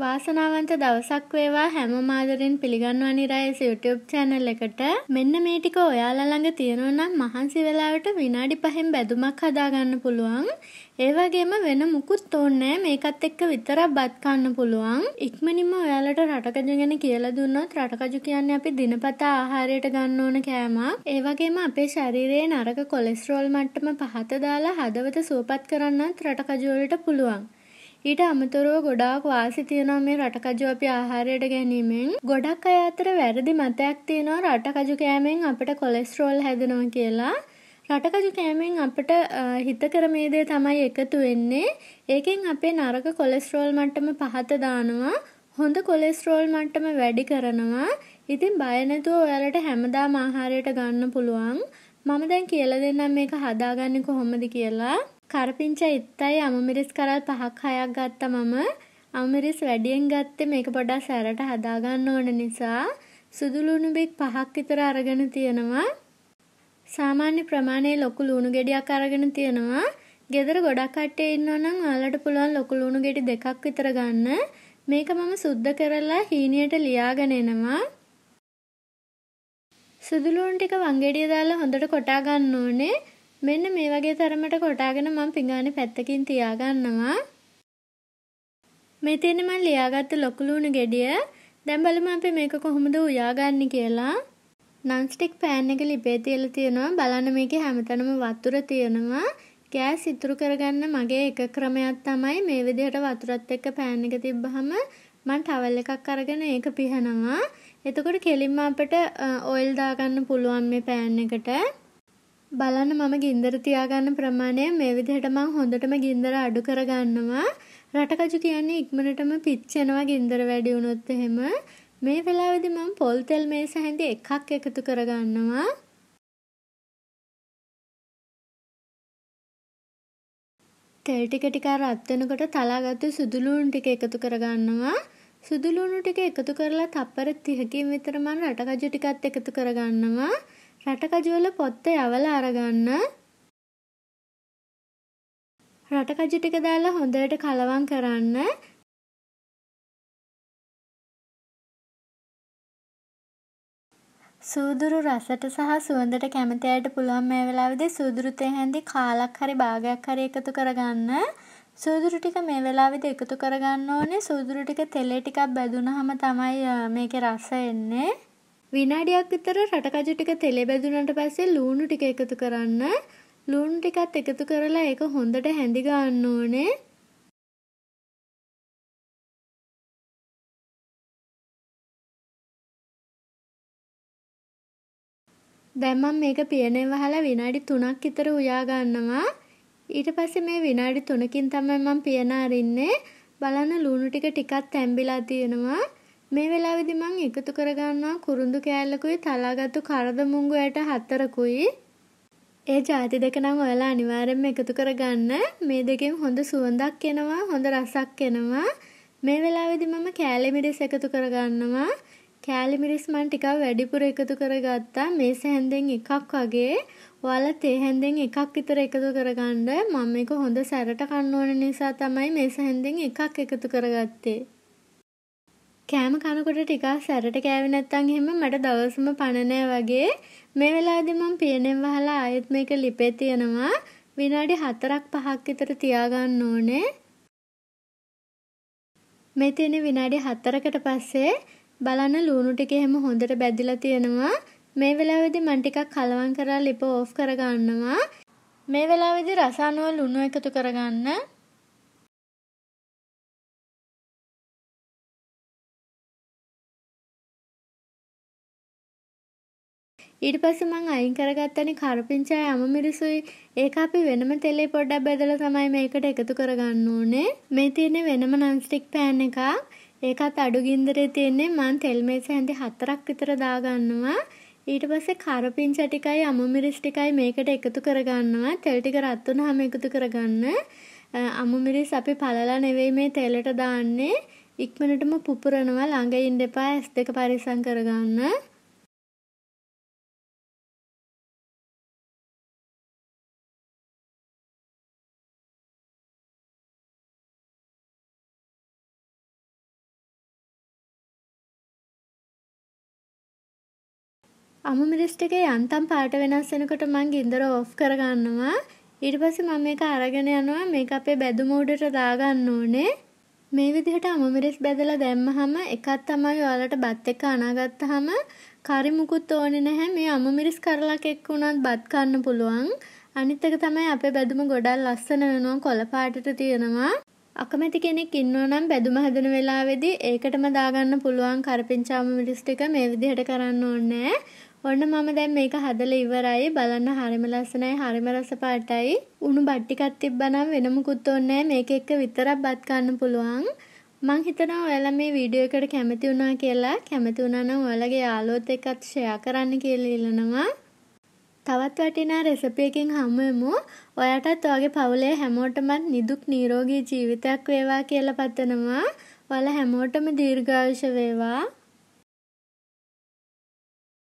වාසනාවන්ත දවසක් වේවා හැම මාදුරින් පිළිගන්වා නිරයස YouTube channel එකට මෙන්න මේ ටික ඔයාලා ළඟ තියෙනවා නම් මහන්සි වෙලාවට විනාඩි 5න් බැදුමක් හදාගන්න පුළුවන් ඒ වගේම වෙන මුකුත් ඕනේ මේකත් එක්ක විතරක් බත් කන්න පුළුවන් ඉක්මනින්ම ඔයාලට රටකජු ගැන කියලා දුන්නොත් රටකජු කියන්නේ අපි දිනපතා ආහාරයට ගන්න ඕන කෑමක් ඒ වගේම අපේ ශරීරයේ නරක කොලෙස්ටරෝල් මට්ටම පහත දාලා හදවත සුවපත් කරන්නත් රටකජු වලට පුළුවන් ඊට අමතරව ගොඩාක් වාසි තියෙනවා මේ රටකජු අපි ආහාරයට ගැනීමෙන්. ගොඩක් අය අතර වැරදි මතයක් තියෙනවා රටකජු කෑමෙන් අපට කොලෙස්ටරෝල් හැදෙනවා කියලා. රටකජු කෑමෙන් අපට හිත කරමේ දේ තමයි එකතු වෙන්නේ. ඒකෙන් අපේ නරක කොලෙස්ටරෝල් මට්ටම පහත දානවා. හොඳ කොලෙස්ටරෝල් මට්ටම වැඩි කරනවා. ඉතින් බය නැතුව ඔයාලට හැමදාම ආහාරයට ගන්න පුළුවන්. මම දැන් කියලා දෙන්නම් මේක හදාගන්නේ කොහොමද කියලා. කරපිංචා එත්තයි අමමිරිස් කරල් පහක් හයක් ගත්ත මම අමමිරිස් වැඩියෙන් ගත්තේ මේක පොඩක් සැරට හදාගන්න ඕන නිසා සුදු ලුණු බෙක් පහක් විතර අරගෙන තියෙනවා සාමාන්‍ය ප්‍රමාණයේ ලොකු ලුණු ගෙඩියක් අරගෙන තියෙනවා ගෙදර ගොඩක් කට්ටිය ඉන්නවනම් ඔයාලට පුළුවන් ලොකු ලුණු ගෙඩි දෙකක් විතර ගන්න මේක මම සුද්ධ කරලා හීනියට ලියාගෙන එනවා සුදු ලුණු ටික වංගෙඩිය දාලා හොඳට කොටා ගන්න ඕනේ මෙන්න මේ වගේ තරමට කොටාගෙන මම පිඟානේ පැත්තකින් තියාගන්නවා. මේ තියෙන මම ලියාගත්ත ලොකු ලුණු ගෙඩිය. දැන් බලමු අපි මේක කොහොමද උයාගන්නේ කියලා. නන් ස්ටික් පෑන් එක ලිපේ තියලා තියෙනවා. බලන්න මේකේ හැමතැනම වතුර තියෙනවා. ගෑස් ඉතුරු කරගන්න මගේ එක ක්‍රමයක් තමයි මේ විදිහට වතුරත් එක්ක පෑන් එක තිබ්බහම මම ටවල් එකක් අරගෙන ඒක පිහනවා. එතකොට කෙලින්ම අපිට ඔයිල් දාගන්න පුළුවන් මේ පෑන් එකට. බලන්න මම ගින්දර තියාගන්න ප්‍රමාණය මේ විදිහට මං හොඳටම ගින්දර අඩු කරගන්නවා. රටකජු කියන්නේ ඉක්මනටම පිච්චෙනවා ගින්දර වැඩි වුණොත් එහෙම. මේ වෙලාවේදී මම පොල් තෙල් මේස හැඳි එකක් එකතු කරගන්නවා. තෙල් ටික ටික රත් වෙනකොට තලාගත්තු සුදු ලුණු ටික එකතු කරගන්නවා. සුදු ලුණු ටික එකතු කරලා තප්පර 30කින් විතර මම රටකජු ටිකත් එකතු කරගන්නවා. රටකජ පොත්ත යවලා අරගන්න. රටකජු ටික දාලා හොඳට කලවම් කරන්න. සූදුරු රසට සහ සුවඳට කැමති අයට පුළුවන් මේ වෙලාවේදී සූදුරු තෙහෙන්දි කාලක් හරි භාගයක් හරි එකතු කරගන්න. සූදුරු ටික මේ වෙලාවේදී එකතු කරගන්න ඕනේ. සූදුරු ටික තෙලේ ටිකක් බැදුනහම තමයි මේකේ රස එන්නේ. විනාඩියක් විතර රටකජු ටික තෙලෙ බැදුනට පස්සේ ලූණු ටික එකතු කරන්න. ලූණු ටිකත් එකතු කරලා ඒක හොඳට හැඳි ගන්න ඕනේ. දැන් මම මේක පියනේ වහලා විනාඩි 3ක් විතර උයා ගන්නවා. ඊට පස්සේ මේ විනාඩි 3කින් තමයි මම පියන අරින්නේ. බලන්න ලුණු ටික ටිකක් තැඹිලා තියෙනවා. මේ වෙලාවේදී මම එකතු කරගන්නවා කුරුඳු කෑල්ලකුයි තලාගත්තු කරද මුංගු ඇට හතරකුයි. ඒ ಜಾති දෙක නම් ඔයාලා අනිවාර්යයෙන්ම එකතු කරගන්න. මේ දෙකෙන් හොඳ සුවඳක් එනවා, හොඳ රසක් එනවා. මේ වෙලාවේදී මම කෑලි මිරිස් එකතු කරගන්නවා. කෑලි මිරිස් මම ටිකක් වැඩිපුර එකතු කරගත්තා. මේ සැහැන්දෙන් එකක් වගේ. ඔයාලා තේ හැන්දෙන් එකක් විතර එකතු කරගන්න. මම මේක හොඳ සැරට කන්න ඕන නිසා තමයි මේ සැහැන්දෙන් එකක් එකතු කරගත්තේ. කෑම කනකොට ටිකක් සැරට කෑවේ නැත්තම් එහෙම මට දවසම පණ වගේ මේ වෙලාවේදී මම පියනෙන් වහලා ආයෙත් මේක ලිපේ තියනවා විනාඩි 4ක් 5ක් විතර තියාගන්න ඕනේ මේ තියෙන විනාඩි 4කට පස්සේ බලන්න ලුණු ටික එහෙම හොඳට බැදිලා තියෙනවා මේ වෙලාවේදී මම ටිකක් කලවම් කරලා ලිප ඕෆ් කරගන්නවා මේ වෙලාවේදී රස අනුව ලුණු එකතු කරගන්න ඊට පස්සේ මං අයින් කරගත්තනේ කරපිංචා යම මිරිසුයි. ඒක අපි වෙනම තෙලේ පොඩ්ඩක් බෙදලා තමයි මේකට එකතු කරගන්න ඕනේ. මේ තියෙන්නේ වෙනම නන්ස්ටික් පෑන් එකක්. ඒකත් අඩු ගින්දරේ තියෙන්නේ මං තෙල් මේස හැඳි හතරක් විතර දාගන්නවා. ඊට පස්සේ කරපිංච ටිකයි අමු මිරිස් ටිකයි මේකට එකතු කරගන්නවා. තෙල් ටික රත් වුණාම එකතු කරගන්න. අමු මිරිස් අපි පළලා නෙවෙයි මේ තෙලට දාන්නේ. ඉක්මනටම පුපුරනවා ළඟ ඉන්න එපා S2 පරිස්සම් කරගන්න. අමු මිරිස් ටික යන්තම් පාට වෙනස් වෙනකොට මං ගින්දර ඕෆ් කරගන්නවා. ඊට පස්සේ මම මේක අරගෙන යනවා මේක අපේ බැදුම උඩට දාගන්න ඕනේ. මේ විදිහට අමමිරිස් බැදලා දැම්මහම එකක් තමයි ඔයාලට බත් එක්ක අනාගත්තාම කරි මුකුත් ඕනේ නැහැ මේ අමමිරිස් කරලක් එක්ක උනත් බත් කන්න පුළුවන් අනිත් එක තමයි අපේ බැදුම ගොඩක් ලස්සන වෙනවා කොළ පාටට තියෙනවා අකමැති කෙනෙක් ඉන්නවා නම් බැදුම හදන වෙලාවේදී ඒකටම දාගන්න පුළුවන් කරපිංචා අමමිරිස් ටික මේ විදිහට කරන්න ඕනේ ඔන්න මම දැන් මේක හදලා ඉවරයි. බලන්න හරිම ලස්සනයි, හරිම රස පාටයි. උණු බත් ටිකක් තිබ්බනම් වෙන මුකුත් ඕනේ මේක එක්ක විතරක් බත් කන්න පුළුවන්. මං හිතනවා ඔයාලා මේ වීඩියෝ එකට කැමති වුණා කියලා. කැමති වුණා නම් ඔයාලගේ යාළුවොත් එක්කත් ෂෙයා කරන්න කියලා ඉල්ලනවා. තවත් වටිනා රෙසිපි එකකින් හමු වෙමු. ඔයාටත් ඔයාගේ පවුලේ හැමෝටමත් නිදුක් නිරෝගී ජීවිතයක් වේවා කියලා පතනවා. ඔයාලා හැමෝටම දීර්ඝායුෂ වේවා.